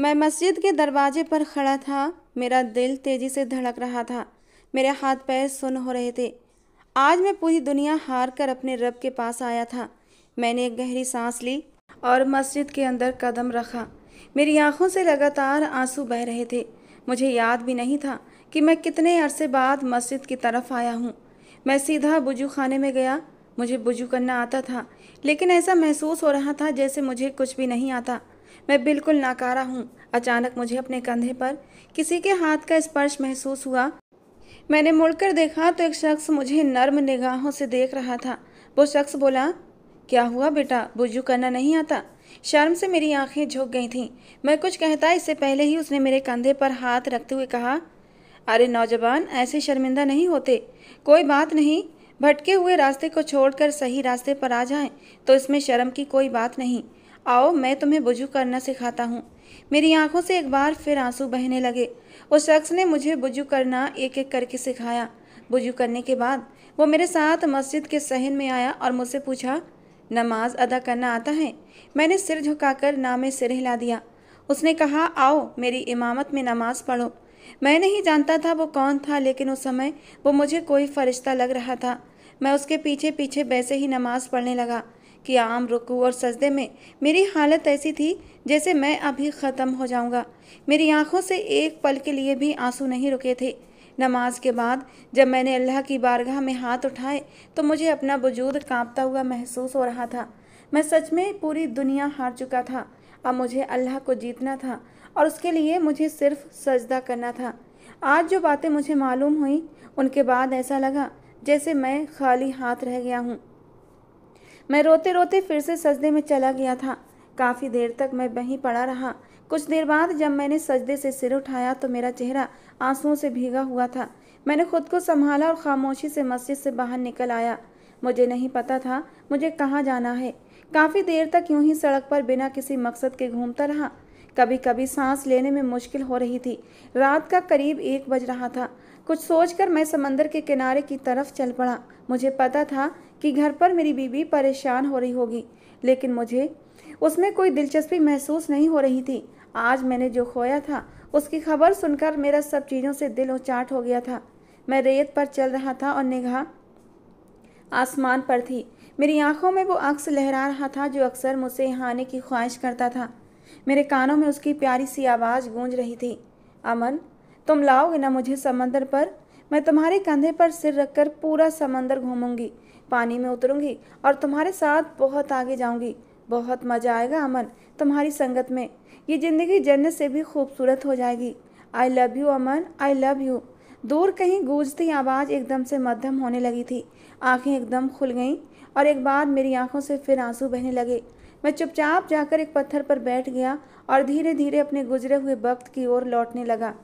मैं मस्जिद के दरवाजे पर खड़ा था मेरा दिल तेज़ी से धड़क रहा था मेरे हाथ पैर सुन हो रहे थे आज मैं पूरी दुनिया हार कर अपने रब के पास आया था मैंने एक गहरी सांस ली और मस्जिद के अंदर कदम रखा मेरी आंखों से लगातार आंसू बह रहे थे मुझे याद भी नहीं था कि मैं कितने अरसे बाद मस्जिद की तरफ आया हूँ मैं सीधा बुजू खाने में गया मुझे बुजू करना आता था लेकिन ऐसा महसूस हो रहा था जैसे मुझे कुछ भी नहीं आता मैं बिल्कुल नाकारा हूँ अचानक मुझे अपने कंधे पर किसी के हाथ का स्पर्श महसूस हुआ मैंने मुड़कर देखा तो एक शख्स मुझे नर्म निगाहों से देख रहा था वो शख्स बोला क्या हुआ बेटा बुजू करना नहीं आता शर्म से मेरी आंखें झुक गई थीं मैं कुछ कहता इससे पहले ही उसने मेरे कंधे पर हाथ रखते हुए कहा अरे नौजवान ऐसे शर्मिंदा नहीं होते कोई बात नहीं भटके हुए रास्ते को छोड़कर सही रास्ते पर आ जाएं तो इसमें शर्म की कोई बात नहीं आओ मैं तुम्हें बुजू करना सिखाता हूँ मेरी आंखों से एक बार फिर आंसू बहने लगे उस शख्स ने मुझे बुजू करना एक एक करके सिखाया बुजू करने के बाद वो मेरे साथ मस्जिद के सहन में आया और मुझसे पूछा नमाज अदा करना आता है मैंने सिर झुकाकर नामे सिर हिला दिया उसने कहा आओ मेरी इमामत में नमाज पढ़ो मैं नहीं जानता था वो कौन था लेकिन उस समय वो मुझे कोई फरिश्ता लग रहा था मैं उसके पीछे पीछे वैसे ही नमाज पढ़ने लगा आम रुकू और सजदे में मेरी हालत ऐसी थी जैसे मैं अभी ख़त्म हो जाऊंगा मेरी आंखों से एक पल के लिए भी आंसू नहीं रुके थे नमाज के बाद जब मैंने अल्लाह की बारगाह में हाथ उठाए तो मुझे अपना वजूद कांपता हुआ महसूस हो रहा था मैं सच में पूरी दुनिया हार चुका था अब मुझे अल्लाह को जीतना था और उसके लिए मुझे सिर्फ सजदा करना था आज जो बातें मुझे मालूम हुई उनके बाद ऐसा लगा जैसे मैं खाली हाथ रह गया हूँ मैं रोते रोते फिर से सजदे में चला गया था काफ़ी देर तक मैं वहीं पड़ा रहा कुछ देर बाद जब मैंने सजदे से सिर उठाया तो मेरा चेहरा आंसुओं से भीगा हुआ था मैंने खुद को संभाला और खामोशी से मस्जिद से बाहर निकल आया मुझे नहीं पता था मुझे कहाँ जाना है काफ़ी देर तक यूं ही सड़क पर बिना किसी मकसद के घूमता रहा कभी कभी सांस लेने में मुश्किल हो रही थी रात का करीब एक बज रहा था कुछ सोचकर मैं समंदर के किनारे की तरफ चल पड़ा मुझे पता था कि घर पर मेरी बीवी परेशान हो रही होगी लेकिन मुझे उसमें कोई दिलचस्पी महसूस नहीं हो रही थी आज मैंने जो खोया था उसकी खबर सुनकर मेरा सब चीज़ों से दिल उचाट हो गया था मैं रेत पर चल रहा था और निगाह आसमान पर थी मेरी आंखों में वो अक्स लहरा रहा था जो अक्सर मुझसे यहाँ आने की ख्वाहिश करता था मेरे कानों में उसकी प्यारी सी आवाज़ गूंज रही थी अमन तुम लाओगे ना मुझे समंदर पर मैं तुम्हारे कंधे पर सिर रखकर पूरा समंदर घूमूंगी पानी में उतरूंगी और तुम्हारे साथ बहुत आगे जाऊंगी बहुत मज़ा आएगा अमन तुम्हारी संगत में ये ज़िंदगी जन्नत से भी खूबसूरत हो जाएगी I love you Aman I love you दूर कहीं गूंजती आवाज़ एकदम से मध्यम होने लगी थी आंखें एकदम खुल गईं और एक बार मेरी आंखों से फिर आंसू बहने लगे मैं चुपचाप जाकर एक पत्थर पर बैठ गया और धीरे धीरे अपने गुजरे हुए वक्त की ओर लौटने लगा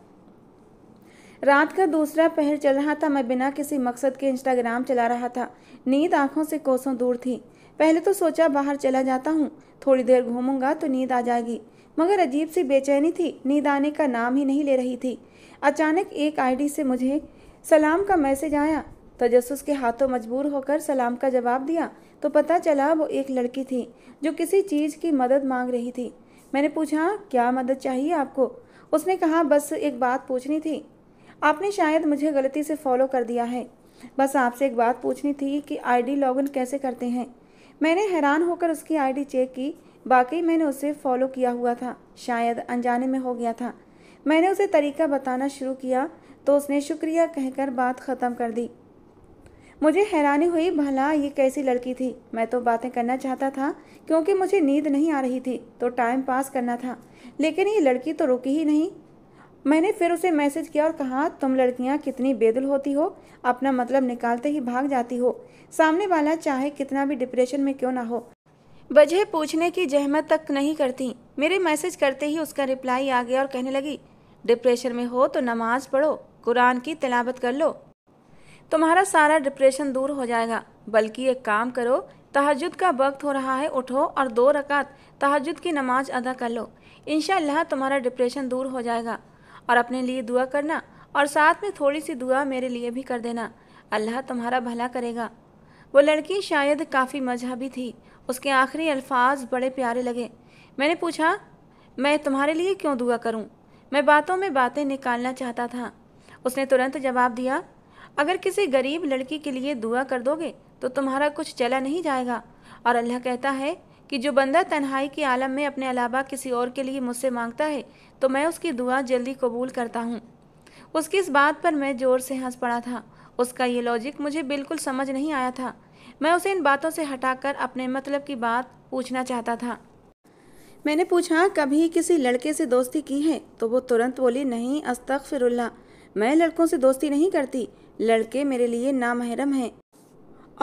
रात का दूसरा पहर चल रहा था मैं बिना किसी मकसद के इंस्टाग्राम चला रहा था नींद आंखों से कोसों दूर थी पहले तो सोचा बाहर चला जाता हूँ थोड़ी देर घूमूंगा तो नींद आ जाएगी मगर अजीब सी बेचैनी थी नींद आने का नाम ही नहीं ले रही थी अचानक एक आईडी से मुझे सलाम का मैसेज आया तजस्स के हाथों मजबूर होकर सलाम का जवाब दिया तो पता चला वो एक लड़की थी जो किसी चीज़ की मदद मांग रही थी मैंने पूछा क्या मदद चाहिए आपको उसने कहा बस एक बात पूछनी थी आपने शायद मुझे गलती से फॉलो कर दिया है बस आपसे एक बात पूछनी थी कि आईडी लॉगिन कैसे करते हैं मैंने हैरान होकर उसकी आईडी चेक की बाकी मैंने उसे फॉलो किया हुआ था शायद अनजाने में हो गया था मैंने उसे तरीका बताना शुरू किया तो उसने शुक्रिया कहकर बात ख़त्म कर दी मुझे हैरानी हुई भला ये कैसी लड़की थी मैं तो बातें करना चाहता था क्योंकि मुझे नींद नहीं आ रही थी तो टाइम पास करना था लेकिन ये लड़की तो रुकी ही नहीं मैंने फिर उसे मैसेज किया और कहा तुम लड़कियां कितनी बेदल होती हो अपना मतलब निकालते ही भाग जाती हो सामने वाला चाहे कितना भी डिप्रेशन में क्यों ना हो वजह पूछने की जहमत तक नहीं करती मेरे मैसेज करते ही उसका रिप्लाई आ गया और कहने लगी डिप्रेशन में हो तो नमाज पढ़ो कुरान की तिलावत कर लो तुम्हारा सारा डिप्रेशन दूर हो जाएगा बल्कि एक काम करो तहजद का वक्त हो रहा है उठो और दो रकात तहजद की नमाज अदा कर लो इनशाला तुम्हारा डिप्रेशन दूर हो जाएगा और अपने लिए दुआ करना और साथ में थोड़ी सी दुआ मेरे लिए भी कर देना अल्लाह तुम्हारा भला करेगा वो लड़की शायद काफ़ी मजहबी थी उसके आखिरी अल्फाज बड़े प्यारे लगे मैंने पूछा मैं तुम्हारे लिए क्यों दुआ करूं? मैं बातों में बातें निकालना चाहता था उसने तुरंत जवाब दिया अगर किसी गरीब लड़की के लिए दुआ कर दोगे तो तुम्हारा कुछ चला नहीं जाएगा और अल्लाह कहता है कि जो बंदा तन्हाई के आलम में अपने अलावा किसी और के लिए मुझसे मांगता है तो मैं उसकी दुआ जल्दी कबूल करता हूँ उसकी इस बात पर मैं ज़ोर से हंस पड़ा था उसका ये लॉजिक मुझे बिल्कुल समझ नहीं आया था मैं उसे इन बातों से हटाकर अपने मतलब की बात पूछना चाहता था मैंने पूछा कभी किसी लड़के से दोस्ती की है तो वो तुरंत बोली नहीं अस्तक फिरुल्ला मैं लड़कों से दोस्ती नहीं करती लड़के मेरे लिए नामहरम हैं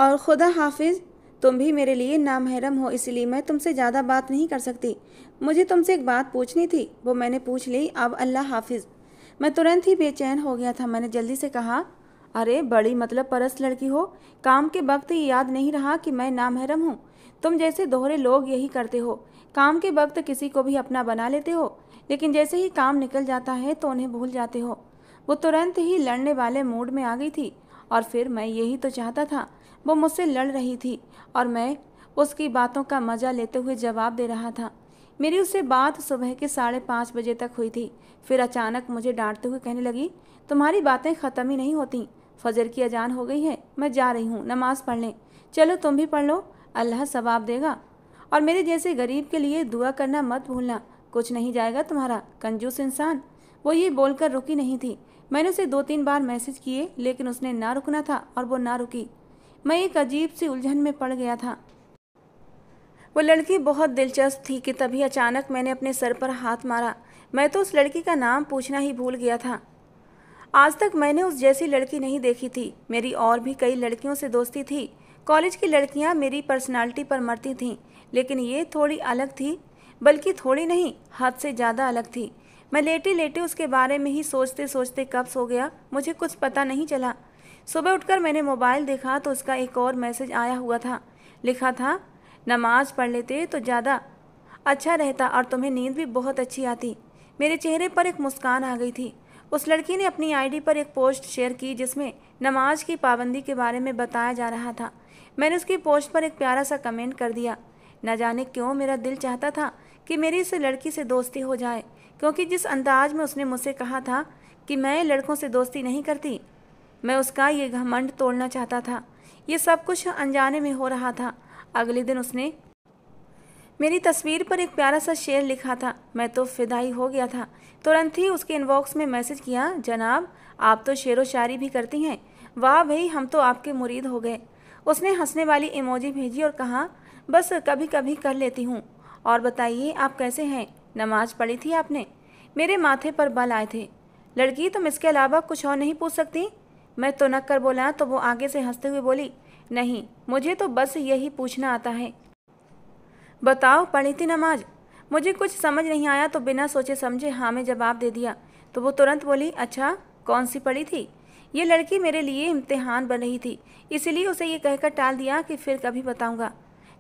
और खुदा हाफिज तुम भी मेरे लिए नामहरम हो इसलिए मैं तुमसे ज़्यादा बात नहीं कर सकती मुझे तुमसे एक बात पूछनी थी वो मैंने पूछ ली अब अल्लाह हाफिज मैं तुरंत ही बेचैन हो गया था मैंने जल्दी से कहा अरे बड़ी मतलब परस लड़की हो काम के वक्त याद नहीं रहा कि मैं नामहरम हूँ तुम जैसे दोहरे लोग यही करते हो काम के वक्त किसी को भी अपना बना लेते हो लेकिन जैसे ही काम निकल जाता है तो उन्हें भूल जाते हो वो तुरंत ही लड़ने वाले मूड में आ गई थी और फिर मैं यही तो चाहता था वो मुझसे लड़ रही थी और मैं उसकी बातों का मज़ा लेते हुए जवाब दे रहा था मेरी उससे बात सुबह के साढ़े पाँच बजे तक हुई थी फिर अचानक मुझे डांटते हुए कहने लगी तुम्हारी बातें ख़त्म ही नहीं होती फजर की अजान हो गई है मैं जा रही हूँ नमाज़ पढ़ लें चलो तुम भी पढ़ लो अल्लाह सवाब देगा और मेरे जैसे गरीब के लिए दुआ करना मत भूलना कुछ नहीं जाएगा तुम्हारा कंजूस इंसान वो ये बोलकर रुकी नहीं थी मैंने उसे दो तीन बार मैसेज किए लेकिन उसने ना रुकना था और वो ना रुकी मैं एक अजीब सी उलझन में पड़ गया था वो लड़की बहुत दिलचस्प थी कि तभी अचानक मैंने अपने सर पर हाथ मारा मैं तो उस लड़की का नाम पूछना ही भूल गया था आज तक मैंने उस जैसी लड़की नहीं देखी थी मेरी और भी कई लड़कियों से दोस्ती थी कॉलेज की लड़कियां मेरी पर्सनालिटी पर मरती थीं लेकिन ये थोड़ी अलग थी बल्कि थोड़ी नहीं हद से ज़्यादा अलग थी मैं लेटे लेटे उसके बारे में ही सोचते सोचते कब सो गया मुझे कुछ पता नहीं चला सुबह उठकर मैंने मोबाइल देखा तो उसका एक और मैसेज आया हुआ था लिखा था नमाज पढ़ लेते तो ज़्यादा अच्छा रहता और तुम्हें नींद भी बहुत अच्छी आती मेरे चेहरे पर एक मुस्कान आ गई थी उस लड़की ने अपनी आईडी पर एक पोस्ट शेयर की जिसमें नमाज की पाबंदी के बारे में बताया जा रहा था मैंने उसकी पोस्ट पर एक प्यारा सा कमेंट कर दिया न जाने क्यों मेरा दिल चाहता था कि मेरी इस लड़की से दोस्ती हो जाए क्योंकि जिस अंदाज में उसने मुझसे कहा था कि मैं लड़कों से दोस्ती नहीं करती मैं उसका ये घमंड तोड़ना चाहता था ये सब कुछ अनजाने में हो रहा था अगले दिन उसने मेरी तस्वीर पर एक प्यारा सा शेर लिखा था मैं तो फिदाई हो गया था तुरंत ही उसके इनबॉक्स में मैसेज किया जनाब आप तो शेर व शायरी भी करती हैं वाह भाई हम तो आपके मुरीद हो गए उसने हंसने वाली इमोजी भेजी और कहा बस कभी कभी कर लेती हूँ और बताइए आप कैसे हैं नमाज पढ़ी थी आपने मेरे माथे पर बल आए थे लड़की तुम इसके अलावा कुछ और नहीं पूछ सकती मैं तो नक कर बोला तो वो आगे से हंसते हुए बोली नहीं मुझे तो बस यही पूछना आता है बताओ पढ़ी थी नमाज मुझे कुछ समझ नहीं आया तो बिना सोचे समझे हाँ में जवाब दे दिया तो वो तुरंत बोली अच्छा कौन सी पढ़ी थी ये लड़की मेरे लिए इम्तिहान बन रही थी इसलिए उसे ये कहकर टाल दिया कि फिर कभी बताऊंगा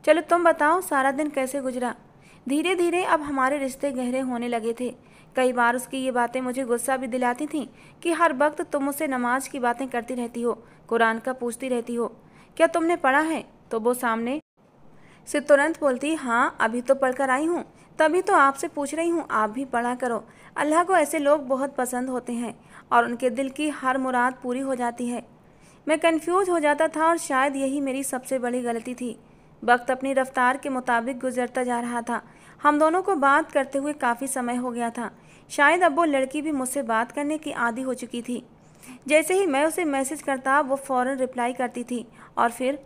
चलो तुम बताओ सारा दिन कैसे गुजरा धीरे धीरे अब हमारे रिश्ते गहरे होने लगे थे कई बार उसकी ये बातें मुझे गुस्सा भी दिलाती थीं कि हर वक्त तुम उसे नमाज की बातें करती रहती हो कुरान का पूछती रहती हो क्या तुमने पढ़ा है तो वो सामने से तुरंत बोलती हाँ अभी तो पढ़कर आई हूँ तभी तो आपसे पूछ रही हूँ आप भी पढ़ा करो अल्लाह को ऐसे लोग बहुत पसंद होते हैं और उनके दिल की हर मुराद पूरी हो जाती है मैं कंफ्यूज हो जाता था और शायद यही मेरी सबसे बड़ी गलती थी वक्त अपनी रफ्तार के मुताबिक गुजरता जा रहा था हम दोनों को बात करते हुए काफ़ी समय हो गया था शायद अब वो लड़की भी मुझसे बात करने की आदि हो चुकी थी जैसे ही मैं उसे मैसेज करता वो फ़ौर रिप्लाई करती थी और फिर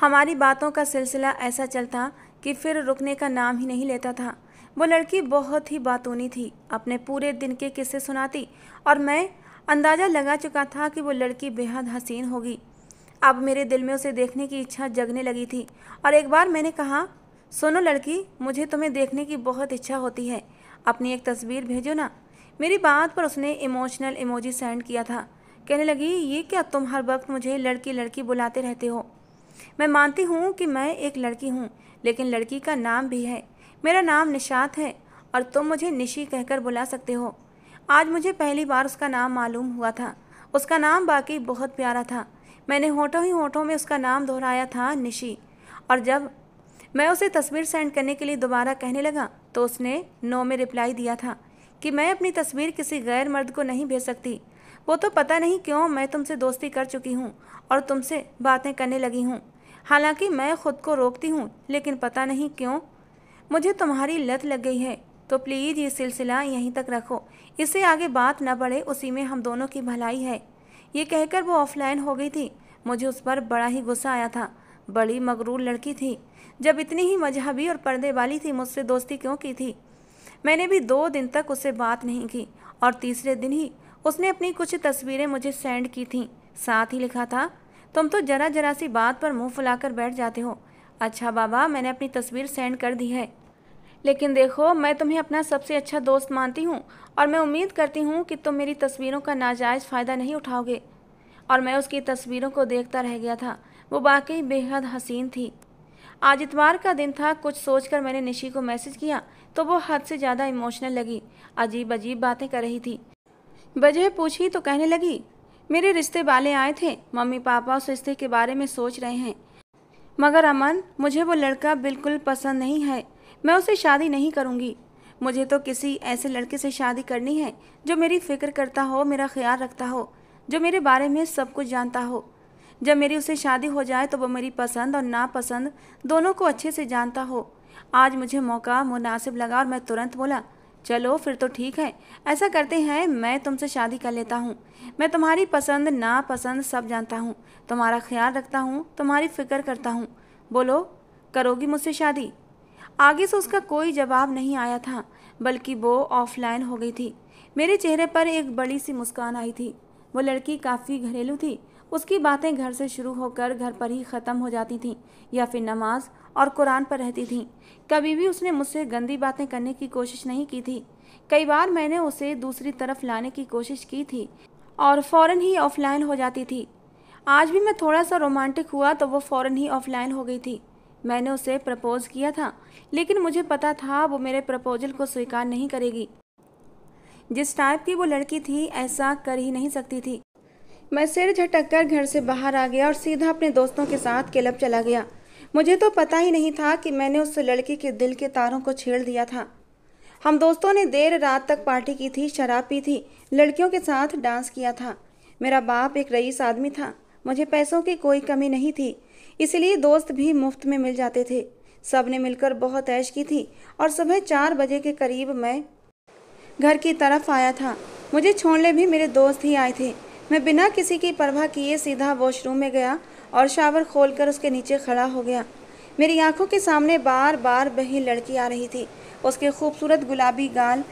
हमारी बातों का सिलसिला ऐसा चलता कि फिर रुकने का नाम ही नहीं लेता था वो लड़की बहुत ही बातूनी थी अपने पूरे दिन के किस्से सुनाती और मैं अंदाज़ा लगा चुका था कि वो लड़की बेहद हसीन होगी अब मेरे दिल में उसे देखने की इच्छा जगने लगी थी और एक बार मैंने कहा सुनो लड़की मुझे तुम्हें देखने की बहुत इच्छा होती है अपनी एक तस्वीर भेजो ना मेरी बात पर उसने इमोशनल इमोजी सेंड किया था कहने लगी ये क्या तुम हर वक्त मुझे लड़की लड़की बुलाते रहते हो मैं मानती हूँ कि मैं एक लड़की हूँ लेकिन लड़की का नाम भी है मेरा नाम निशात है और तुम मुझे निशी कहकर बुला सकते हो आज मुझे पहली बार उसका नाम मालूम हुआ था उसका नाम बाकी बहुत प्यारा था मैंने होठों ही होठों में उसका नाम दोहराया था निशी और जब मैं उसे तस्वीर सेंड करने के लिए दोबारा कहने लगा तो उसने नो में रिप्लाई दिया था कि मैं अपनी तस्वीर किसी गैर मर्द को नहीं भेज सकती वो तो पता नहीं क्यों मैं तुमसे दोस्ती कर चुकी हूँ और तुमसे बातें करने लगी हूँ हालांकि मैं खुद को रोकती हूँ लेकिन पता नहीं क्यों मुझे तुम्हारी लत लग गई है तो प्लीज़ ये सिलसिला यहीं तक रखो इससे आगे बात न बढ़े उसी में हम दोनों की भलाई है ये कहकर वो ऑफलाइन हो गई थी मुझे उस पर बड़ा ही गुस्सा आया था बड़ी मगरूर लड़की थी जब इतनी ही मजहबी और पर्दे वाली थी मुझसे दोस्ती क्यों की थी मैंने भी दो दिन तक उससे बात नहीं की और तीसरे दिन ही उसने अपनी कुछ तस्वीरें मुझे सेंड की थीं साथ ही लिखा था तुम तो जरा जरा सी बात पर मुंह फुलाकर बैठ जाते हो अच्छा बाबा मैंने अपनी तस्वीर सेंड कर दी है लेकिन देखो मैं तुम्हें अपना सबसे अच्छा दोस्त मानती हूँ और मैं उम्मीद करती हूँ कि तुम मेरी तस्वीरों का नाजायज़ फ़ायदा नहीं उठाओगे और मैं उसकी तस्वीरों को देखता रह गया था वो वाकई बेहद हसीन थी आज इतवार का दिन था कुछ सोचकर मैंने निशी को मैसेज किया तो वो हद से ज़्यादा इमोशनल लगी अजीब अजीब बातें कर रही थी वजह पूछी तो कहने लगी मेरे रिश्ते वाले आए थे मम्मी पापा उस रिश्ते के बारे में सोच रहे हैं मगर अमन मुझे वो लड़का बिल्कुल पसंद नहीं है मैं उसे शादी नहीं करूँगी मुझे तो किसी ऐसे लड़के से शादी करनी है जो मेरी फ़िक्र करता हो मेरा ख्याल रखता हो जो मेरे बारे में सब कुछ जानता हो जब मेरी उससे शादी हो जाए तो वो मेरी पसंद और नापसंद दोनों को अच्छे से जानता हो आज मुझे मौका मुनासिब लगा और मैं तुरंत बोला चलो फिर तो ठीक है ऐसा करते हैं मैं तुमसे शादी कर लेता हूँ मैं तुम्हारी पसंद नापसंद सब जानता हूँ तुम्हारा ख्याल रखता हूँ तुम्हारी फ़िक्र करता हूँ बोलो करोगी मुझसे शादी आगे से उसका कोई जवाब नहीं आया था बल्कि वो ऑफलाइन हो गई थी मेरे चेहरे पर एक बड़ी सी मुस्कान आई थी वो लड़की काफ़ी घरेलू थी उसकी बातें घर से शुरू होकर घर पर ही ख़त्म हो जाती थीं या फिर नमाज और कुरान पर रहती थीं कभी भी उसने मुझसे गंदी बातें करने की कोशिश नहीं की थी कई बार मैंने उसे दूसरी तरफ लाने की कोशिश की थी और फ़ौर ही ऑफलाइन हो जाती थी आज भी मैं थोड़ा सा रोमांटिक हुआ तो वो फ़ौर ही ऑफलाइन हो गई थी मैंने उसे प्रपोज़ किया था लेकिन मुझे पता था वो मेरे प्रपोजल को स्वीकार नहीं करेगी जिस टाइप की वो लड़की थी ऐसा कर ही नहीं सकती थी मैं सिर झटक कर घर से बाहर आ गया और सीधा अपने दोस्तों के साथ क्लब चला गया मुझे तो पता ही नहीं था कि मैंने उस लड़की के दिल के तारों को छेड़ दिया था हम दोस्तों ने देर रात तक पार्टी की थी शराब पी थी लड़कियों के साथ डांस किया था मेरा बाप एक रईस आदमी था मुझे पैसों की कोई कमी नहीं थी इसलिए दोस्त भी मुफ्त में मिल जाते थे सब ने मिलकर बहुत ऐश की थी और सुबह चार बजे के करीब मैं घर की तरफ आया था मुझे छोड़ने भी मेरे दोस्त ही आए थे मैं बिना किसी की परवाह किए सीधा वॉशरूम में गया और शावर खोलकर उसके नीचे खड़ा हो गया मेरी आंखों के सामने बार बार बही लड़की आ रही थी उसके खूबसूरत गुलाबी गाल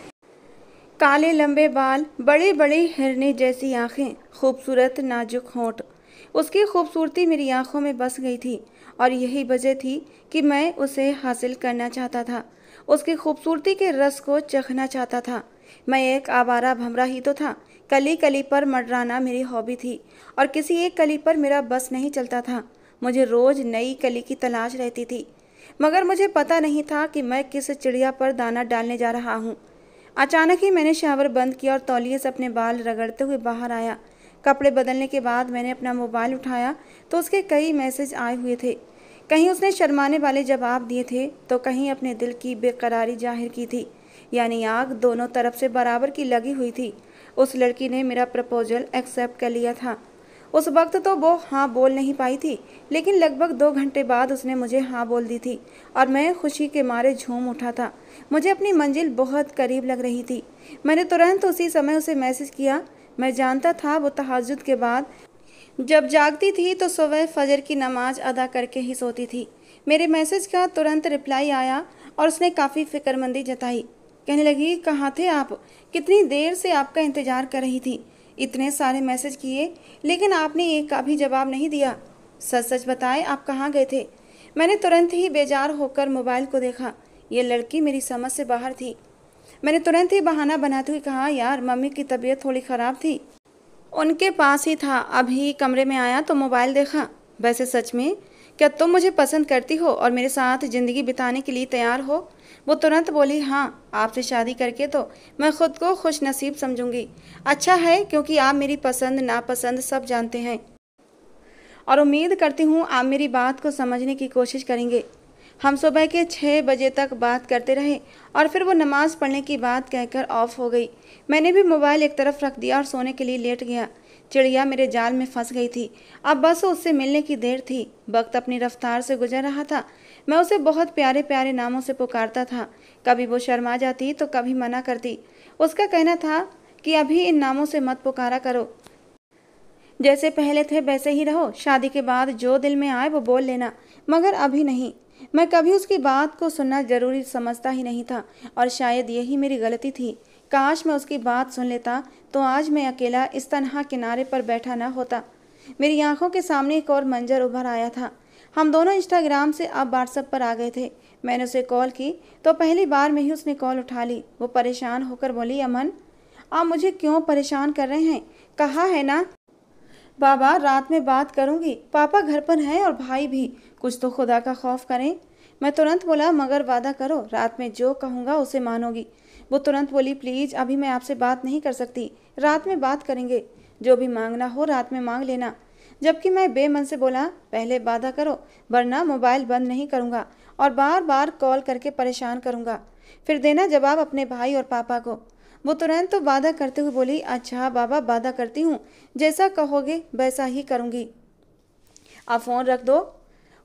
काले लंबे बाल बड़े बड़े हिरने जैसी आंखें खूबसूरत नाजुक होंठ उसकी खूबसूरती मेरी आंखों में बस गई थी और यही वजह थी कि मैं उसे हासिल करना चाहता था उसकी खूबसूरती के रस को चखना चाहता था मैं एक आवारा भमरा ही तो था कली कली पर मडराना मेरी हॉबी थी और किसी एक कली पर मेरा बस नहीं चलता था मुझे रोज़ नई कली की तलाश रहती थी मगर मुझे पता नहीं था कि मैं किस चिड़िया पर दाना डालने जा रहा हूँ अचानक ही मैंने शावर बंद किया और तौलिए से अपने बाल रगड़ते हुए बाहर आया कपड़े बदलने के बाद मैंने अपना मोबाइल उठाया तो उसके कई मैसेज आए हुए थे कहीं उसने शर्माने वाले जवाब दिए थे तो कहीं अपने दिल की बेकरारी जाहिर की थी यानी आग दोनों तरफ से बराबर की लगी हुई थी उस लड़की ने मेरा प्रपोजल एक्सेप्ट कर लिया था उस वक्त तो वो हाँ बोल नहीं पाई थी लेकिन लगभग दो घंटे बाद उसने मुझे हाँ बोल दी थी और मैं खुशी के मारे झूम उठा था मुझे अपनी मंजिल बहुत करीब लग रही थी मैंने तुरंत उसी समय उसे मैसेज किया मैं जानता था वो तहजद के बाद जब जागती थी तो सुबह फजर की नमाज अदा करके ही सोती थी मेरे मैसेज का तुरंत रिप्लाई आया और उसने काफ़ी फिक्रमंदी जताई कहने लगी कहाँ थे आप कितनी देर से आपका इंतज़ार कर रही थी इतने सारे मैसेज किए लेकिन आपने एक का भी जवाब नहीं दिया सच सच बताए आप कहाँ गए थे मैंने तुरंत ही बेजार होकर मोबाइल को देखा ये लड़की मेरी समझ से बाहर थी मैंने तुरंत ही बहाना बनाते हुए कहा यार मम्मी की तबीयत थोड़ी ख़राब थी उनके पास ही था अभी कमरे में आया तो मोबाइल देखा वैसे सच में क्या तुम मुझे पसंद करती हो और मेरे साथ ज़िंदगी बिताने के लिए तैयार हो वो तुरंत बोली हाँ आपसे शादी करके तो मैं खुद को खुश नसीब समझूंगी अच्छा है क्योंकि आप मेरी पसंद नापसंद सब जानते हैं और उम्मीद करती हूँ आप मेरी बात को समझने की कोशिश करेंगे हम सुबह के छः बजे तक बात करते रहे और फिर वो नमाज़ पढ़ने की बात कहकर ऑफ हो गई मैंने भी मोबाइल एक तरफ रख दिया और सोने के लिए लेट गया चिड़िया मेरे जाल में फंस गई थी अब बस उससे मिलने की देर थी वक्त अपनी रफ्तार से गुजर रहा था मैं उसे बहुत प्यारे प्यारे नामों से पुकारता था कभी वो शर्मा जाती तो कभी मना करती उसका कहना था कि अभी इन नामों से मत पुकारा करो जैसे पहले थे वैसे ही रहो शादी के बाद जो दिल में आए वो बोल लेना मगर अभी नहीं मैं कभी उसकी बात को सुनना जरूरी समझता ही नहीं था और शायद यही मेरी गलती थी काश मैं उसकी बात सुन लेता तो आज मैं अकेला इस तनहा किनारे पर बैठा ना होता मेरी आंखों के सामने एक और मंजर उभर आया था हम दोनों इंस्टाग्राम से अब व्हाट्सएप पर आ गए थे मैंने उसे कॉल की तो पहली बार में ही उसने कॉल उठा ली वो परेशान होकर बोली अमन आप मुझे क्यों परेशान कर रहे हैं कहा है ना बाबा रात में बात करूंगी पापा घर पर हैं और भाई भी कुछ तो खुदा का खौफ करें मैं तुरंत बोला मगर वादा करो रात में जो कहूँगा उसे मानोगी वो तुरंत बोली प्लीज़ अभी मैं आपसे बात नहीं कर सकती रात में बात करेंगे जो भी मांगना हो रात में मांग लेना जबकि मैं बेमन से बोला पहले वादा करो वरना मोबाइल बंद नहीं करूँगा और बार बार कॉल करके परेशान करूँगा फिर देना जवाब अपने भाई और पापा को वो तुरंत तो वादा करते हुए बोली अच्छा बाबा वादा करती हूँ जैसा कहोगे वैसा ही करूँगी अब फ़ोन रख दो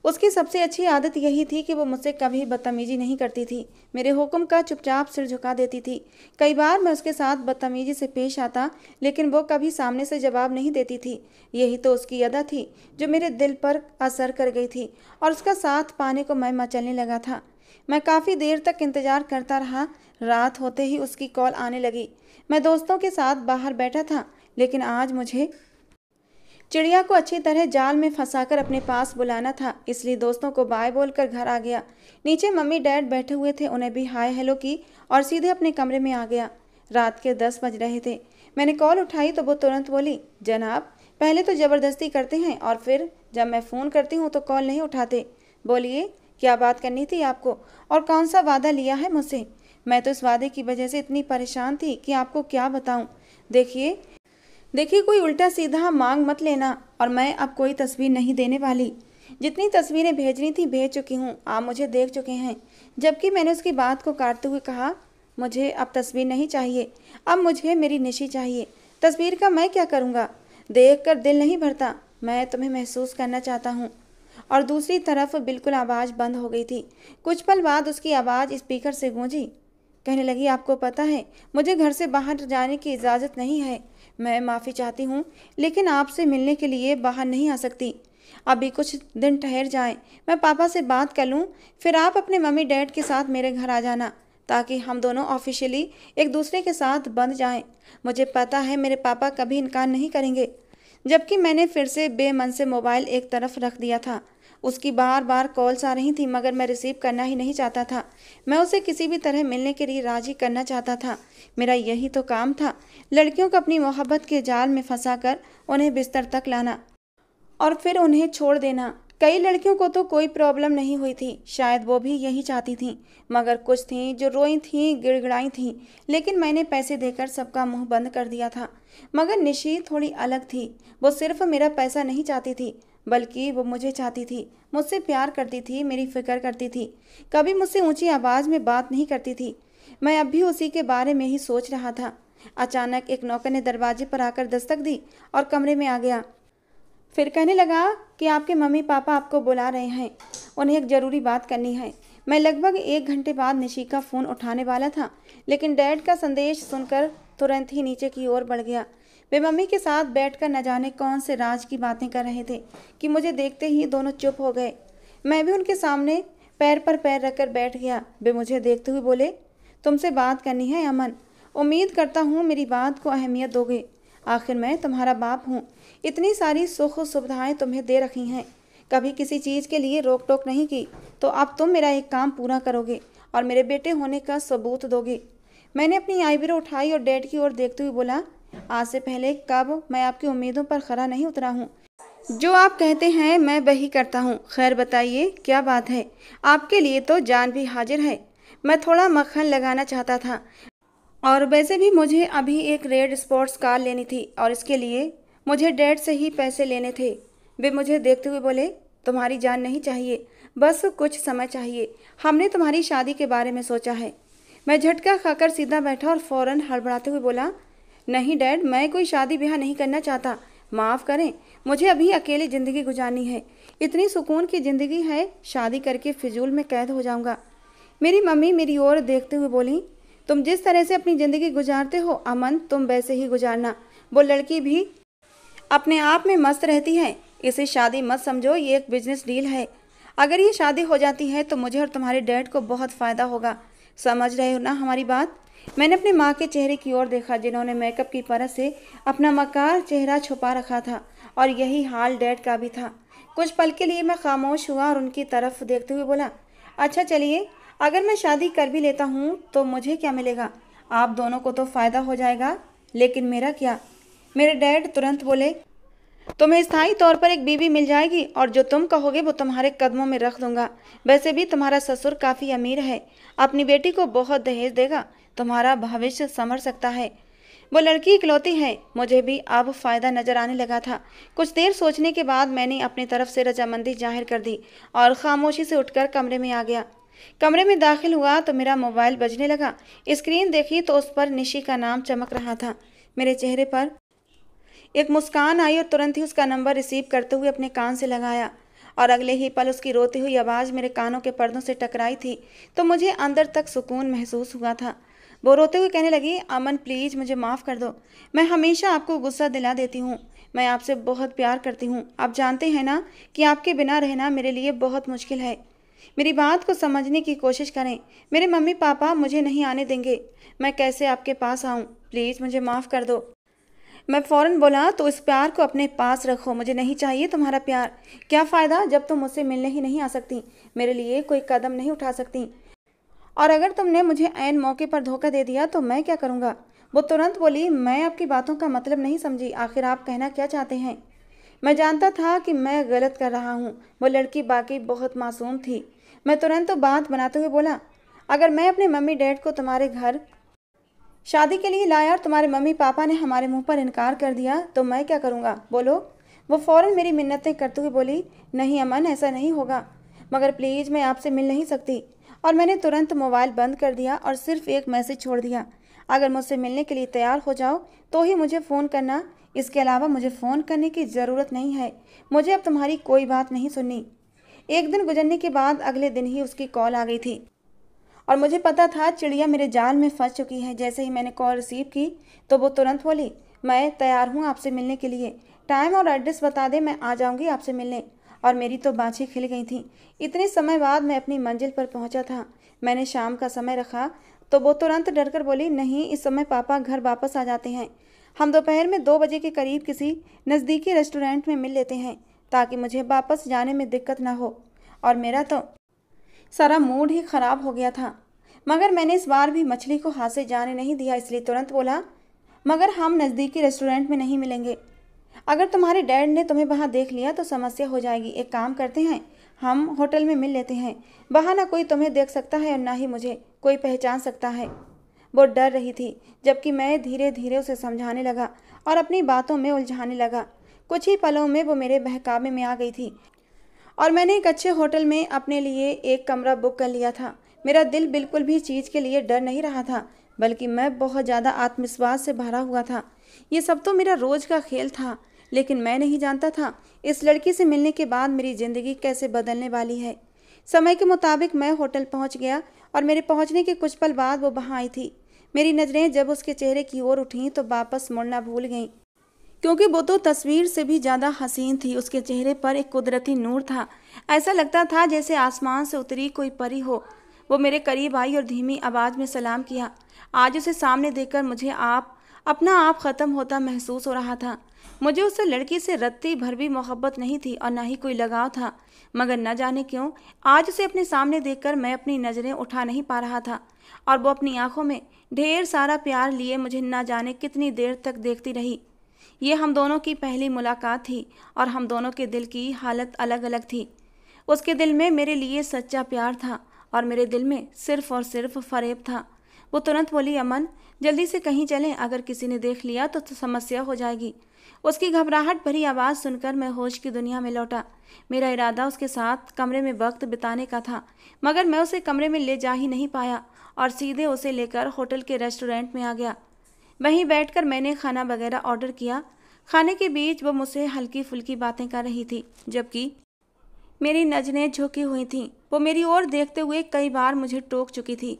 उसकी सबसे अच्छी आदत यही थी कि वो मुझसे कभी बदतमीजी नहीं करती थी मेरे हुक्म का चुपचाप सिर झुका देती थी कई बार मैं उसके साथ बदतमीजी से पेश आता लेकिन वो कभी सामने से जवाब नहीं देती थी यही तो उसकी अदा थी जो मेरे दिल पर असर कर गई थी और उसका साथ पाने को मैं मचलने लगा था मैं काफ़ी देर तक इंतज़ार करता रहा रात होते ही उसकी कॉल आने लगी मैं दोस्तों के साथ बाहर बैठा था लेकिन आज मुझे चिड़िया को अच्छी तरह जाल में फंसाकर अपने पास बुलाना था इसलिए दोस्तों को बाय बोलकर घर आ गया नीचे मम्मी डैड बैठे हुए थे उन्हें भी हाय हेलो की और सीधे अपने कमरे में आ गया रात के दस बज रहे थे मैंने कॉल उठाई तो वो तुरंत बोली जनाब पहले तो ज़बरदस्ती करते हैं और फिर जब मैं फ़ोन करती हूँ तो कॉल नहीं उठाते बोलिए क्या बात करनी थी आपको और कौन सा वादा लिया है मुझसे मैं तो इस वादे की वजह से इतनी परेशान थी कि आपको क्या बताऊँ देखिए देखिए कोई उल्टा सीधा मांग मत लेना और मैं अब कोई तस्वीर नहीं देने वाली जितनी तस्वीरें भेजनी थी भेज चुकी हूँ आप मुझे देख चुके हैं जबकि मैंने उसकी बात को काटते हुए कहा मुझे अब तस्वीर नहीं चाहिए अब मुझे मेरी निशी चाहिए तस्वीर का मैं क्या करूँगा देख कर दिल नहीं भरता मैं तुम्हें महसूस करना चाहता हूँ और दूसरी तरफ बिल्कुल आवाज़ बंद हो गई थी कुछ पल बाद उसकी आवाज़ स्पीकर से गूंजी कहने लगी आपको पता है मुझे घर से बाहर जाने की इजाज़त नहीं है मैं माफ़ी चाहती हूँ लेकिन आपसे मिलने के लिए बाहर नहीं आ सकती अभी कुछ दिन ठहर जाएं मैं पापा से बात कर लूँ फिर आप अपने मम्मी डैड के साथ मेरे घर आ जाना ताकि हम दोनों ऑफिशियली एक दूसरे के साथ बंध जाएं मुझे पता है मेरे पापा कभी इनकार नहीं करेंगे जबकि मैंने फिर से बेमन से मोबाइल एक तरफ रख दिया था उसकी बार बार कॉल्स आ रही थी मगर मैं रिसीव करना ही नहीं चाहता था मैं उसे किसी भी तरह मिलने के लिए राजी करना चाहता था मेरा यही तो काम था लड़कियों को अपनी मोहब्बत के जाल में फंसा कर उन्हें बिस्तर तक लाना और फिर उन्हें छोड़ देना कई लड़कियों को तो कोई प्रॉब्लम नहीं हुई थी शायद वो भी यही चाहती थी मगर कुछ थीं जो रोई थीं गिड़गिड़ाई थीं लेकिन मैंने पैसे देकर सबका मुंह बंद कर दिया था मगर निशी थोड़ी अलग थी वो सिर्फ मेरा पैसा नहीं चाहती थी बल्कि वो मुझे चाहती थी मुझसे प्यार करती थी मेरी फिक्र करती थी कभी मुझसे ऊंची आवाज़ में बात नहीं करती थी मैं अब भी उसी के बारे में ही सोच रहा था अचानक एक नौकर ने दरवाजे पर आकर दस्तक दी और कमरे में आ गया फिर कहने लगा कि आपके मम्मी पापा आपको बुला रहे हैं उन्हें एक ज़रूरी बात करनी है मैं लगभग एक घंटे बाद निशी का फ़ोन उठाने वाला था लेकिन डैड का संदेश सुनकर तुरंत ही नीचे की ओर बढ़ गया वे मम्मी के साथ बैठकर न जाने कौन से राज की बातें कर रहे थे कि मुझे देखते ही दोनों चुप हो गए मैं भी उनके सामने पैर पर पैर रखकर बैठ गया वे मुझे देखते हुए बोले तुमसे बात करनी है अमन उम्मीद करता हूँ मेरी बात को अहमियत दोगे आखिर मैं तुम्हारा बाप हूँ इतनी सारी सुख सुविधाएं तुम्हें दे रखी हैं कभी किसी चीज़ के लिए रोक टोक नहीं की तो अब तुम मेरा एक काम पूरा करोगे और मेरे बेटे होने का सबूत दोगे मैंने अपनी आईब्रो उठाई और डैड की ओर देखते हुए बोला आज से पहले कब मैं आपकी उम्मीदों पर खरा नहीं उतरा हूँ जो आप कहते हैं मैं वही करता हूँ खैर बताइए क्या बात है आपके लिए तो जान भी हाजिर है मैं थोड़ा मक्खन लगाना चाहता था और वैसे भी मुझे अभी एक रेड स्पोर्ट्स कार लेनी थी और इसके लिए मुझे डेड से ही पैसे लेने थे वे मुझे देखते हुए बोले तुम्हारी जान नहीं चाहिए बस कुछ समय चाहिए हमने तुम्हारी शादी के बारे में सोचा है मैं झटका खाकर सीधा बैठा और फ़ौरन हड़बड़ाते हुए बोला नहीं डैड मैं कोई शादी ब्याह नहीं करना चाहता माफ़ करें मुझे अभी अकेली ज़िंदगी गुजारनी है इतनी सुकून की ज़िंदगी है शादी करके फिजूल में कैद हो जाऊंगा मेरी मम्मी मेरी ओर देखते हुए बोली तुम जिस तरह से अपनी ज़िंदगी गुजारते हो अमन तुम वैसे ही गुजारना वो लड़की भी अपने आप में मस्त रहती है इसे शादी मत समझो ये एक बिजनेस डील है अगर ये शादी हो जाती है तो मुझे और तुम्हारे डैड को बहुत फ़ायदा होगा समझ रहे हो ना हमारी बात मैंने अपनी माँ के चेहरे की ओर देखा जिन्होंने मेकअप की परत से अपना मकार चेहरा छुपा रखा था और यही हाल डैड का भी था कुछ पल के लिए मैं खामोश हुआ और उनकी तरफ देखते हुए बोला अच्छा चलिए अगर मैं शादी कर भी लेता हूँ तो मुझे क्या मिलेगा आप दोनों को तो फ़ायदा हो जाएगा लेकिन मेरा क्या मेरे डैड तुरंत बोले तुम्हें स्थायी तौर पर एक बीवी मिल जाएगी और जो तुम कहोगे वो तुम्हारे कदमों में रख दूंगा वैसे भी तुम्हारा ससुर काफ़ी अमीर है अपनी बेटी को बहुत दहेज देगा तुम्हारा भविष्य समर सकता है वो लड़की इकलौती है मुझे भी अब फ़ायदा नज़र आने लगा था कुछ देर सोचने के बाद मैंने अपनी तरफ से रजामंदी जाहिर कर दी और खामोशी से उठकर कमरे में आ गया कमरे में दाखिल हुआ तो मेरा मोबाइल बजने लगा स्क्रीन देखी तो उस पर निशी का नाम चमक रहा था मेरे चेहरे पर एक मुस्कान आई और तुरंत ही उसका नंबर रिसीव करते हुए अपने कान से लगाया और अगले ही पल उसकी रोती हुई आवाज़ मेरे कानों के पर्दों से टकराई थी तो मुझे अंदर तक सुकून महसूस हुआ था वो रोते हुए कहने लगी अमन प्लीज़ मुझे माफ़ कर दो मैं हमेशा आपको गुस्सा दिला देती हूँ मैं आपसे बहुत प्यार करती हूँ आप जानते हैं ना कि आपके बिना रहना मेरे लिए बहुत मुश्किल है मेरी बात को समझने की कोशिश करें मेरे मम्मी पापा मुझे नहीं आने देंगे मैं कैसे आपके पास आऊँ प्लीज़ मुझे माफ़ कर दो मैं फ़ौरन बोला तो इस प्यार को अपने पास रखो मुझे नहीं चाहिए तुम्हारा प्यार क्या फ़ायदा जब तुम मुझसे मिलने ही नहीं आ सकती मेरे लिए कोई कदम नहीं उठा सकती और अगर तुमने मुझे ऐन मौके पर धोखा दे दिया तो मैं क्या करूँगा वो तुरंत बोली मैं आपकी बातों का मतलब नहीं समझी आखिर आप कहना क्या चाहते हैं मैं जानता था कि मैं गलत कर रहा हूँ वो लड़की बाकी बहुत मासूम थी मैं तुरंत तो बात बनाते हुए बोला अगर मैं अपने मम्मी डैड को तुम्हारे घर शादी के लिए लाया और तुम्हारे मम्मी पापा ने हमारे मुंह पर इनकार कर दिया तो मैं क्या करूँगा बोलो वो फ़ौरन मेरी मिन्नतें करते हुए बोली नहीं अमन ऐसा नहीं होगा मगर प्लीज़ मैं आपसे मिल नहीं सकती और मैंने तुरंत मोबाइल बंद कर दिया और सिर्फ एक मैसेज छोड़ दिया अगर मुझसे मिलने के लिए तैयार हो जाओ तो ही मुझे फ़ोन करना इसके अलावा मुझे फ़ोन करने की ज़रूरत नहीं है मुझे अब तुम्हारी कोई बात नहीं सुननी एक दिन गुजरने के बाद अगले दिन ही उसकी कॉल आ गई थी और मुझे पता था चिड़िया मेरे जाल में फंस चुकी है जैसे ही मैंने कॉल रिसीव की तो वो तुरंत बोली मैं तैयार हूँ आपसे मिलने के लिए टाइम और एड्रेस बता दे मैं आ जाऊँगी आपसे मिलने और मेरी तो बाँछें खिल गई थीं इतने समय बाद मैं अपनी मंजिल पर पहुंचा था मैंने शाम का समय रखा तो वो तुरंत डरकर बोली नहीं इस समय पापा घर वापस आ जाते हैं हम दोपहर में दो बजे के करीब किसी नज़दीकी रेस्टोरेंट में मिल लेते हैं ताकि मुझे वापस जाने में दिक्कत ना हो और मेरा तो सारा मूड ही ख़राब हो गया था मगर मैंने इस बार भी मछली को हाथ से जाने नहीं दिया इसलिए तुरंत बोला मगर हम नज़दीकी रेस्टोरेंट में नहीं मिलेंगे अगर तुम्हारे डैड ने तुम्हें वहाँ देख लिया तो समस्या हो जाएगी एक काम करते हैं हम होटल में मिल लेते हैं वहाँ ना कोई तुम्हें देख सकता है और ना ही मुझे कोई पहचान सकता है वो डर रही थी जबकि मैं धीरे धीरे उसे समझाने लगा और अपनी बातों में उलझाने लगा कुछ ही पलों में वो मेरे बहकावे में आ गई थी और मैंने एक अच्छे होटल में अपने लिए एक कमरा बुक कर लिया था मेरा दिल बिल्कुल भी चीज़ के लिए डर नहीं रहा था बल्कि मैं बहुत ज़्यादा आत्मविश्वास से भरा हुआ था ये सब तो मेरा रोज़ का खेल था लेकिन मैं नहीं जानता था इस लड़की से मिलने के बाद मेरी ज़िंदगी कैसे बदलने वाली है समय के मुताबिक मैं होटल पहुंच गया और मेरे पहुंचने के कुछ पल बाद वो वहाँ आई थी मेरी नज़रें जब उसके चेहरे की ओर उठीं तो वापस मुड़ना भूल गईं क्योंकि वो तो तस्वीर से भी ज़्यादा हसीन थी उसके चेहरे पर एक कुदरती नूर था ऐसा लगता था जैसे आसमान से उतरी कोई परी हो वो मेरे करीब आई और धीमी आवाज़ में सलाम किया आज उसे सामने देखकर मुझे आप अपना आप ख़त्म होता महसूस हो रहा था मुझे उस लड़की से रत्ती भर भी मोहब्बत नहीं थी और ना ही कोई लगाव था मगर न जाने क्यों आज उसे अपने सामने देखकर मैं अपनी नज़रें उठा नहीं पा रहा था और वो अपनी आंखों में ढेर सारा प्यार लिए मुझे ना जाने कितनी देर तक देखती रही ये हम दोनों की पहली मुलाकात थी और हम दोनों के दिल की हालत अलग अलग थी उसके दिल में मेरे लिए सच्चा प्यार था और मेरे दिल में सिर्फ और सिर्फ फरेब था वो तुरंत बोली अमन जल्दी से कहीं चलें अगर किसी ने देख लिया तो, तो समस्या हो जाएगी उसकी घबराहट भरी आवाज़ सुनकर मैं होश की दुनिया में लौटा मेरा इरादा उसके साथ कमरे में वक्त बिताने का था मगर मैं उसे कमरे में ले जा ही नहीं पाया और सीधे उसे लेकर होटल के रेस्टोरेंट में आ गया वहीं बैठकर मैंने खाना वगैरह ऑर्डर किया खाने के बीच वो मुझसे हल्की फुल्की बातें कर रही थी जबकि मेरी नजरें झुकी हुई थीं वो मेरी ओर देखते हुए कई बार मुझे टोक चुकी थी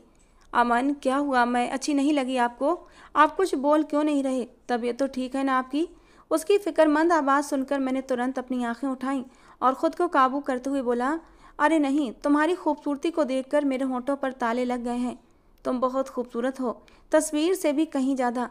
अमन क्या हुआ मैं अच्छी नहीं लगी आपको आप कुछ बोल क्यों नहीं रहे तबीयत तो ठीक है ना आपकी उसकी फ़िक्रमंद आवाज़ सुनकर मैंने तुरंत अपनी आँखें उठाईं और ख़ुद को काबू करते हुए बोला अरे नहीं तुम्हारी खूबसूरती को देखकर मेरे होठों पर ताले लग गए हैं तुम बहुत खूबसूरत हो तस्वीर से भी कहीं ज़्यादा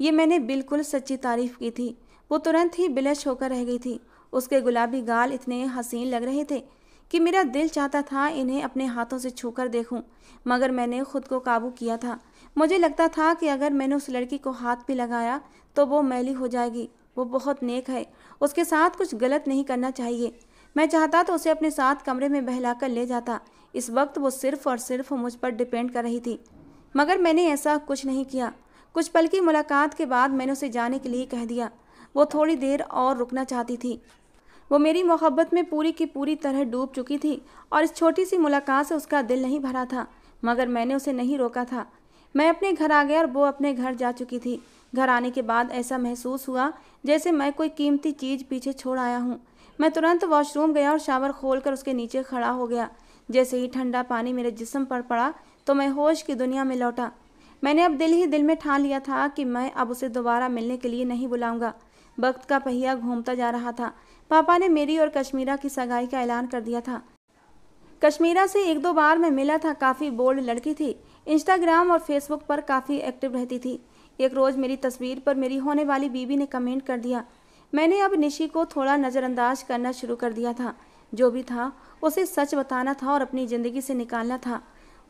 ये मैंने बिल्कुल सच्ची तारीफ़ की थी वो तुरंत ही बिलश होकर रह गई थी उसके गुलाबी गाल इतने हसीन लग रहे थे कि मेरा दिल चाहता था इन्हें अपने हाथों से छूकर देखूं, मगर मैंने खुद को काबू किया था मुझे लगता था कि अगर मैंने उस लड़की को हाथ भी लगाया तो वो मैली हो जाएगी वो बहुत नेक है उसके साथ कुछ गलत नहीं करना चाहिए मैं चाहता तो उसे अपने साथ कमरे में बहलाकर ले जाता इस वक्त वो सिर्फ और सिर्फ मुझ पर डिपेंड कर रही थी मगर मैंने ऐसा कुछ नहीं किया कुछ पल की मुलाकात के बाद मैंने उसे जाने के लिए कह दिया वो थोड़ी देर और रुकना चाहती थी वो मेरी मोहब्बत में पूरी की पूरी तरह डूब चुकी थी और इस छोटी सी मुलाकात से उसका दिल नहीं भरा था मगर मैंने उसे नहीं रोका था मैं अपने घर आ गया और वो अपने घर जा चुकी थी घर आने के बाद ऐसा महसूस हुआ जैसे मैं कोई कीमती चीज़ पीछे छोड़ आया हूँ मैं तुरंत वॉशरूम गया और शावर खोलकर उसके नीचे खड़ा हो गया जैसे ही ठंडा पानी मेरे जिस्म पर पड़ा तो मैं होश की दुनिया में लौटा मैंने अब दिल ही दिल में ठान लिया था कि मैं अब उसे दोबारा मिलने के लिए नहीं बुलाऊंगा वक्त का पहिया घूमता जा रहा था पापा ने मेरी और कश्मीरा की सगाई का ऐलान कर दिया था कश्मीरा से एक दो बार मैं मिला था काफ़ी बोल्ड लड़की थी इंस्टाग्राम और फेसबुक पर काफ़ी एक्टिव रहती थी एक रोज़ मेरी तस्वीर पर मेरी होने वाली बीवी ने कमेंट कर दिया मैंने अब निशी को थोड़ा नज़रअंदाज करना शुरू कर दिया था जो भी था उसे सच बताना था और अपनी ज़िंदगी से निकालना था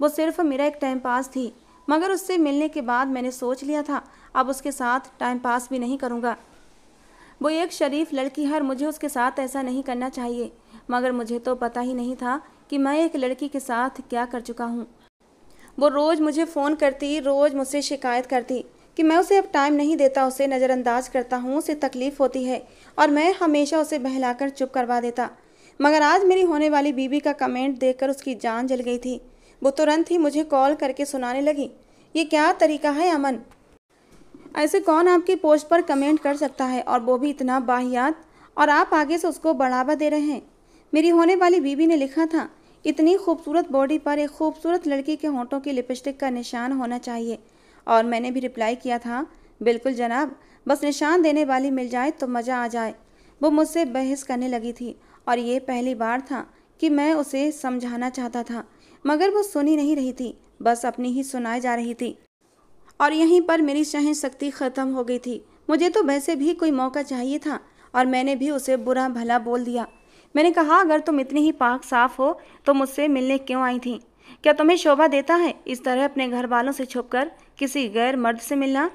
वो सिर्फ मेरा एक टाइम पास थी मगर उससे मिलने के बाद मैंने सोच लिया था अब उसके साथ टाइम पास भी नहीं करूँगा वो एक शरीफ लड़की है और मुझे उसके साथ ऐसा नहीं करना चाहिए मगर मुझे तो पता ही नहीं था कि मैं एक लड़की के साथ क्या कर चुका हूँ वो रोज़ मुझे फ़ोन करती रोज़ मुझसे शिकायत करती कि मैं उसे अब टाइम नहीं देता उसे नज़रअंदाज करता हूँ उसे तकलीफ़ होती है और मैं हमेशा उसे बहलाकर चुप करवा देता मगर आज मेरी होने वाली बीबी का कमेंट देखकर उसकी जान जल गई थी वो तुरंत ही मुझे कॉल करके सुनाने लगी ये क्या तरीका है अमन ऐसे कौन आपकी पोस्ट पर कमेंट कर सकता है और वो भी इतना बाहियात और आप आगे से उसको बढ़ावा दे रहे हैं मेरी होने वाली बीवी ने लिखा था इतनी खूबसूरत बॉडी पर एक खूबसूरत लड़की के होंठों की लिपस्टिक का निशान होना चाहिए और मैंने भी रिप्लाई किया था बिल्कुल जनाब बस निशान देने वाली मिल जाए तो मज़ा आ जाए वो मुझसे बहस करने लगी थी और ये पहली बार था कि मैं उसे समझाना चाहता था मगर वो सुनी नहीं रही थी बस अपनी ही सुनाई जा रही थी और यहीं पर मेरी सहन शक्ति खत्म हो गई थी मुझे तो वैसे भी कोई मौका चाहिए था और मैंने भी उसे बुरा भला बोल दिया मैंने कहा अगर तुम इतनी ही पाक साफ हो तो मुझसे मिलने क्यों आई थी क्या तुम्हें शोभा देता है इस तरह अपने घर वालों से कर किसी गैर मर्द से मिलना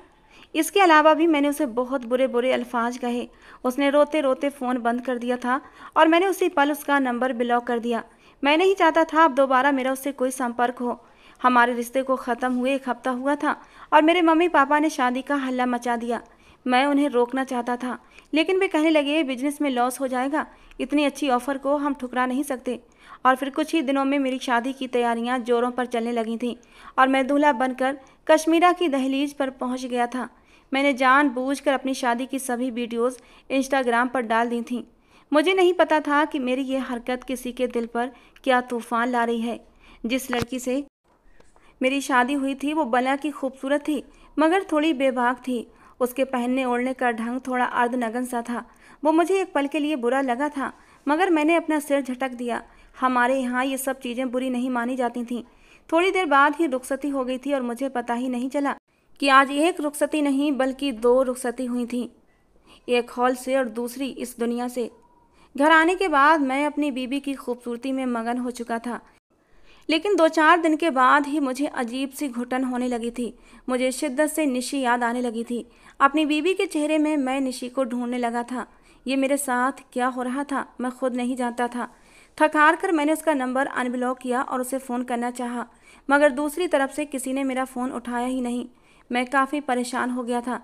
इसके अलावा भी मैंने उसे बहुत बुरे बुरे अल्फाज कहे उसने रोते रोते फ़ोन बंद कर दिया था और मैंने उसी पल उसका नंबर ब्लॉक कर दिया मैं नहीं चाहता था अब दोबारा मेरा उससे कोई संपर्क हो हमारे रिश्ते को ख़त्म हुए एक हफ्ता हुआ था और मेरे मम्मी पापा ने शादी का हल्ला मचा दिया मैं उन्हें रोकना चाहता था लेकिन वे कहने लगे बिजनेस में लॉस हो जाएगा इतनी अच्छी ऑफ़र को हम ठुकरा नहीं सकते और फिर कुछ ही दिनों में मेरी शादी की तैयारियां जोरों पर चलने लगी थीं और मैं दूल्हा बनकर कश्मीरा की दहलीज पर पहुंच गया था मैंने जानबूझकर अपनी शादी की सभी वीडियोस इंस्टाग्राम पर डाल दी थीं मुझे नहीं पता था कि मेरी ये हरकत किसी के दिल पर क्या तूफान ला रही है जिस लड़की से मेरी शादी हुई थी वो बला की खूबसूरत थी मगर थोड़ी बेभाग थी उसके पहनने ओढ़ने का ढंग थोड़ा अर्धनगन सा था वो मुझे एक पल के लिए बुरा लगा था मगर मैंने अपना सिर झटक दिया हमारे यहाँ ये सब चीज़ें बुरी नहीं मानी जाती थीं थोड़ी देर बाद ही रुखसती हो गई थी और मुझे पता ही नहीं चला कि आज एक रुखसती नहीं बल्कि दो रुखसती हुई थी एक हॉल से और दूसरी इस दुनिया से घर आने के बाद मैं अपनी बीबी की खूबसूरती में मगन हो चुका था लेकिन दो चार दिन के बाद ही मुझे अजीब सी घुटन होने लगी थी मुझे शिद्दत से निशी याद आने लगी थी अपनी बीवी के चेहरे में मैं निशी को ढूंढने लगा था ये मेरे साथ क्या हो रहा था मैं खुद नहीं जानता था थकार कर मैंने उसका नंबर अनब्लॉक किया और उसे फ़ोन करना चाहा मगर दूसरी तरफ से किसी ने मेरा फ़ोन उठाया ही नहीं मैं काफ़ी परेशान हो गया था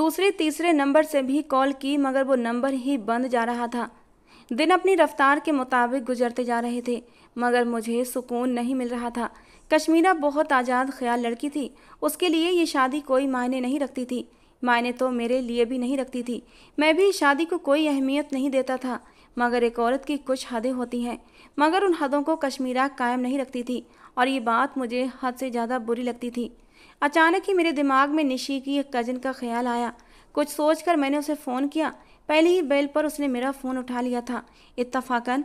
दूसरे तीसरे नंबर से भी कॉल की मगर वो नंबर ही बंद जा रहा था दिन अपनी रफ्तार के मुताबिक गुजरते जा रहे थे मगर मुझे सुकून नहीं मिल रहा था कश्मीरा बहुत आज़ाद ख्याल लड़की थी उसके लिए ये शादी कोई मायने नहीं रखती थी मायने तो मेरे लिए भी नहीं रखती थी मैं भी शादी को कोई अहमियत नहीं देता था मगर एक औरत की कुछ हदें होती हैं मगर उन हदों को कश्मीरा कायम नहीं रखती थी और ये बात मुझे हद से ज़्यादा बुरी लगती थी अचानक ही मेरे दिमाग में निशी की एक कज़न का ख्याल आया कुछ सोचकर मैंने उसे फ़ोन किया पहले ही बेल पर उसने मेरा फ़ोन उठा लिया था इतफाकन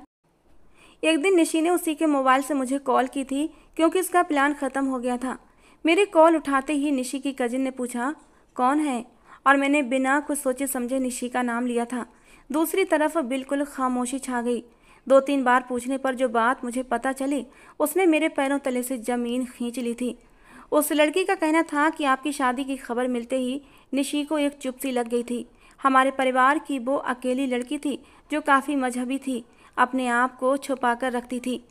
एक दिन निशी ने उसी के मोबाइल से मुझे कॉल की थी क्योंकि उसका प्लान ख़त्म हो गया था मेरी कॉल उठाते ही निशी की कजिन ने पूछा कौन है और मैंने बिना कुछ सोचे समझे निशी का नाम लिया था दूसरी तरफ बिल्कुल खामोशी छा गई दो तीन बार पूछने पर जो बात मुझे पता चली उसने मेरे पैरों तले से ज़मीन खींच ली थी उस लड़की का कहना था कि आपकी शादी की खबर मिलते ही निशी को एक चुपसी लग गई थी हमारे परिवार की वो अकेली लड़की थी जो काफ़ी मजहबी थी अपने आप को छुपा कर रखती थी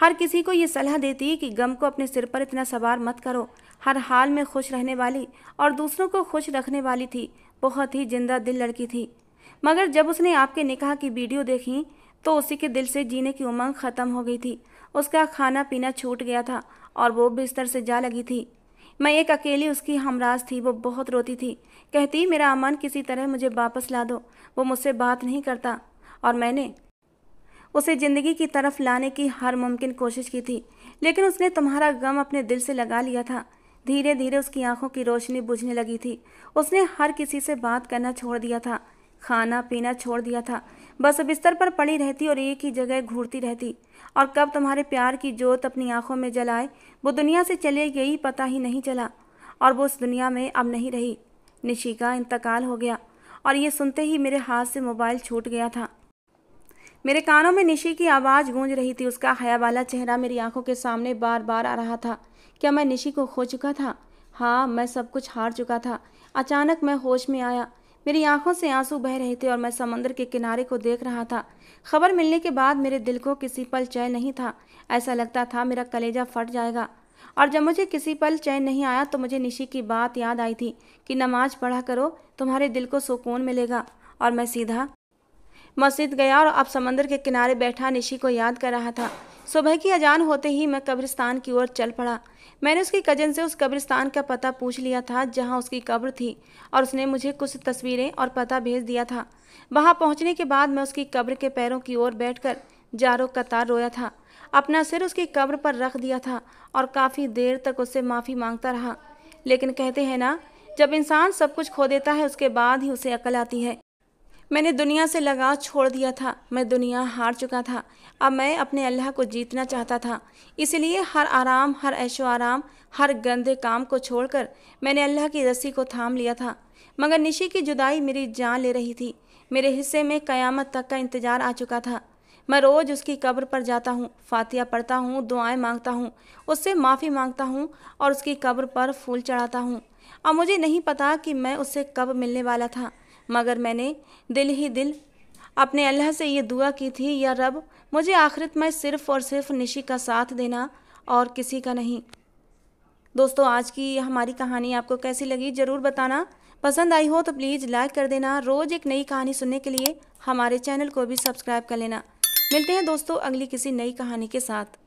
हर किसी को ये सलाह देती कि गम को अपने सिर पर इतना सवार मत करो हर हाल में खुश रहने वाली और दूसरों को खुश रखने वाली थी बहुत ही जिंदा दिल लड़की थी मगर जब उसने आपके निकाह की वीडियो देखी तो उसी के दिल से जीने की उमंग ख़त्म हो गई थी उसका खाना पीना छूट गया था और वो बिस्तर से जा लगी थी मैं एक अकेली उसकी हमराज थी वो बहुत रोती थी कहती मेरा अमन किसी तरह मुझे वापस ला दो वो मुझसे बात नहीं करता और मैंने उसे ज़िंदगी की तरफ लाने की हर मुमकिन कोशिश की थी लेकिन उसने तुम्हारा गम अपने दिल से लगा लिया था धीरे धीरे उसकी आंखों की रोशनी बुझने लगी थी उसने हर किसी से बात करना छोड़ दिया था खाना पीना छोड़ दिया था बस बिस्तर पर पड़ी रहती और एक ही जगह घूरती रहती और कब तुम्हारे प्यार की जोत अपनी आंखों में जलाए वो दुनिया से चले गई पता ही नहीं चला और वो उस दुनिया में अब नहीं रही निशिका इंतकाल हो गया और ये सुनते ही मेरे हाथ से मोबाइल छूट गया था मेरे कानों में निशी की आवाज़ गूंज रही थी उसका हया वाला चेहरा मेरी आंखों के सामने बार बार आ रहा था क्या मैं निशी को खो चुका था हाँ मैं सब कुछ हार चुका था अचानक मैं होश में आया मेरी आंखों से आंसू बह रहे थे और मैं समंदर के किनारे को देख रहा था खबर मिलने के बाद मेरे दिल को किसी पल चैन नहीं था ऐसा लगता था मेरा कलेजा फट जाएगा और जब मुझे किसी पल चैन नहीं आया तो मुझे निशी की बात याद आई थी कि नमाज पढ़ा करो तुम्हारे दिल को सुकून मिलेगा और मैं सीधा मस्जिद गया और अब समंदर के किनारे बैठा निशी को याद कर रहा था सुबह की अजान होते ही मैं कब्रिस्तान की ओर चल पड़ा मैंने उसकी कजन से उस कब्रिस्तान का पता पूछ लिया था जहां उसकी कब्र थी और उसने मुझे कुछ तस्वीरें और पता भेज दिया था वहां पहुंचने के बाद मैं उसकी कब्र के पैरों की ओर बैठकर जारो कतार रोया था अपना सिर उसकी कब्र पर रख दिया था और काफ़ी देर तक उससे माफ़ी मांगता रहा लेकिन कहते हैं ना जब इंसान सब कुछ खो देता है उसके बाद ही उसे अकल आती है मैंने दुनिया से लगाव छोड़ दिया था मैं दुनिया हार चुका था अब मैं अपने अल्लाह को जीतना चाहता था इसलिए हर आराम हर ऐशो आराम हर गंदे काम को छोड़कर मैंने अल्लाह की रस्सी को थाम लिया था मगर निशी की जुदाई मेरी जान ले रही थी मेरे हिस्से में कयामत तक का इंतज़ार आ चुका था मैं रोज़ उसकी कब्र पर जाता हूँ फातिया पढ़ता हूँ दुआएं मांगता हूँ उससे माफ़ी मांगता हूँ और उसकी कब्र पर फूल चढ़ाता हूँ अब मुझे नहीं पता कि मैं उससे कब मिलने वाला था मगर मैंने दिल ही दिल अपने अल्लाह से ये दुआ की थी या रब मुझे आखिरत में सिर्फ़ और सिर्फ निशी का साथ देना और किसी का नहीं दोस्तों आज की हमारी कहानी आपको कैसी लगी ज़रूर बताना पसंद आई हो तो प्लीज़ लाइक कर देना रोज़ एक नई कहानी सुनने के लिए हमारे चैनल को भी सब्सक्राइब कर लेना मिलते हैं दोस्तों अगली किसी नई कहानी के साथ